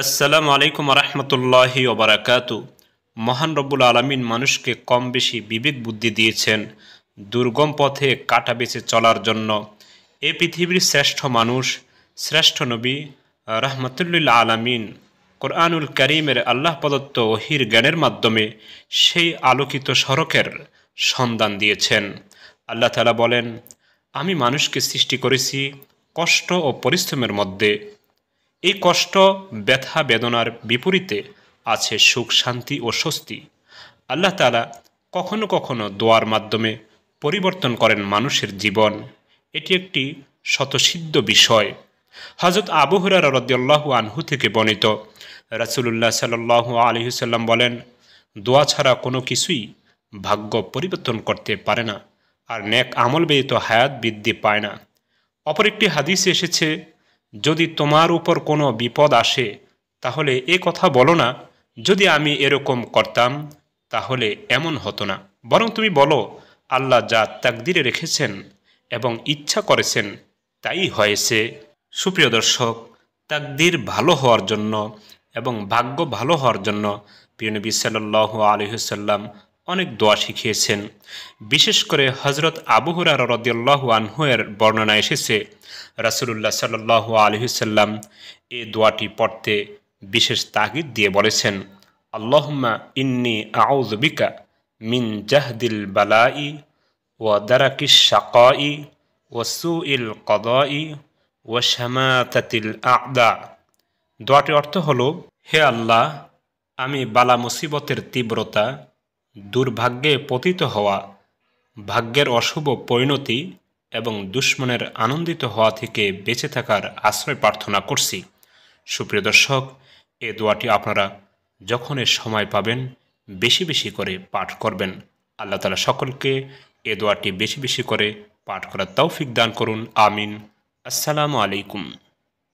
আসসালামু আলাইকুম রহমতুল্লাহি ওবরাকাত মহান রব্বুল আলমিন মানুষকে কম বেশি বিবেক বুদ্ধি দিয়েছেন দুর্গম পথে কাটা বেছে চলার জন্য এ পৃথিবীর শ্রেষ্ঠ মানুষ শ্রেষ্ঠ নবী রহমতুল্লিল্লা আলমিন কোরআনুল করিমের আল্লাহ প্রদত্ত ওহির জ্ঞানের মাধ্যমে সেই আলোকিত সড়কের সন্ধান দিয়েছেন আল্লাহ তালা বলেন আমি মানুষকে সৃষ্টি করেছি কষ্ট ও পরিশ্রমের মধ্যে এই কষ্ট ব্যথা বেদনার বিপরীতে আছে সুখ শান্তি ও স্বস্তি আল্লাহ তালা কখনো কখনো দোয়ার মাধ্যমে পরিবর্তন করেন মানুষের জীবন এটি একটি শতসিদ্ধ বিষয় হজরত আবু হুরার আনহু থেকে বর্ণিত রাসুলুল্লাহ সাল্লাহ আলহিসাল্লাম বলেন দোয়া ছাড়া কোনো কিছুই ভাগ্য পরিবর্তন করতে পারে না আর ন্যাক আমল ব্যয়িত হায়াত বৃদ্ধি পায় না অপর একটি হাদিস এসেছে যদি তোমার উপর কোনো বিপদ আসে তাহলে এ কথা বলো না যদি আমি এরকম করতাম তাহলে এমন হতো না বরং তুমি বলো আল্লাহ যা তাকদিরে রেখেছেন এবং ইচ্ছা করেছেন তাই হয়েছে সুপ্রিয় দর্শক তাকদির ভালো হওয়ার জন্য এবং ভাগ্য ভালো হওয়ার জন্য প্রিয়নবী সাল্লাহ আলহিহসাল্লাম অনেক দোয়া শিখিয়েছেন বিশেষ করে হজরত আবু হুরার রদিয়াল্লাহ আনহুয়ের বর্ণনা এসেছে রাসুলুল্লাহ সাল্লাহ আলহিসাল্লাম এ দোয়াটি পড়তে বিশেষ তাগিদ দিয়ে বলেছেন আল্লাহম্মা ইন্নি আউজবিকা মিন জাহদিল বালাই ও দারাকিস সাকাই ও সু ইল কদাই ও তাতিল আদা দোয়াটির অর্থ হল হে আল্লাহ আমি বালা মুসিবতের তীব্রতা দুর্ভাগ্যে পতিত হওয়া ভাগ্যের অশুভ পরিণতি এবং দুশ্মনের আনন্দিত হওয়া থেকে বেঁচে থাকার আশ্রয় প্রার্থনা করছি সুপ্রিয় দর্শক এ দোয়াটি আপনারা যখন এ সময় পাবেন বেশি বেশি করে পাঠ করবেন আল্লাহ তালা সকলকে এ দোয়াটি বেশি বেশি করে পাঠ করার তৌফিক দান করুন আমিন আসসালামু আলাইকুম